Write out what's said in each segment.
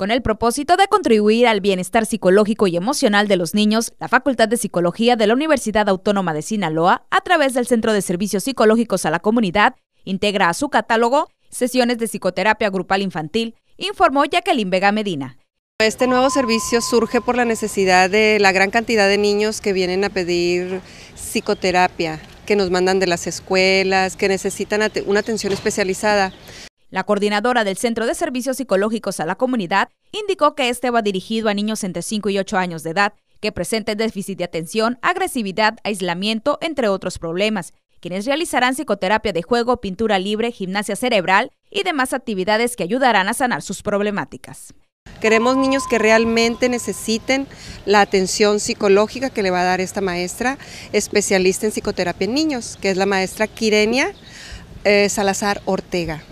Con el propósito de contribuir al bienestar psicológico y emocional de los niños, la Facultad de Psicología de la Universidad Autónoma de Sinaloa, a través del Centro de Servicios Psicológicos a la Comunidad, integra a su catálogo sesiones de psicoterapia grupal infantil, informó Jacqueline Vega Medina. Este nuevo servicio surge por la necesidad de la gran cantidad de niños que vienen a pedir psicoterapia, que nos mandan de las escuelas, que necesitan una atención especializada. La coordinadora del Centro de Servicios Psicológicos a la Comunidad indicó que este va dirigido a niños entre 5 y 8 años de edad que presenten déficit de atención, agresividad, aislamiento, entre otros problemas, quienes realizarán psicoterapia de juego, pintura libre, gimnasia cerebral y demás actividades que ayudarán a sanar sus problemáticas. Queremos niños que realmente necesiten la atención psicológica que le va a dar esta maestra especialista en psicoterapia en niños, que es la maestra Quirenia eh, Salazar Ortega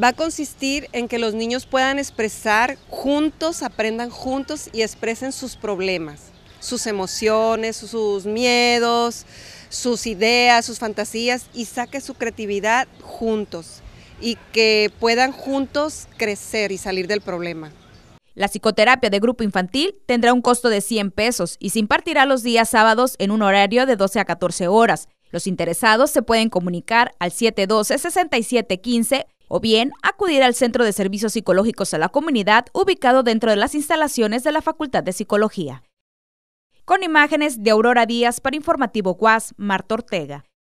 va a consistir en que los niños puedan expresar juntos, aprendan juntos y expresen sus problemas, sus emociones, sus miedos, sus ideas, sus fantasías y saque su creatividad juntos y que puedan juntos crecer y salir del problema. La psicoterapia de grupo infantil tendrá un costo de 100 pesos y se impartirá los días sábados en un horario de 12 a 14 horas. Los interesados se pueden comunicar al 712-6715 o bien acudir al Centro de Servicios Psicológicos a la Comunidad ubicado dentro de las instalaciones de la Facultad de Psicología. Con imágenes de Aurora Díaz para Informativo Guas, Marta Ortega.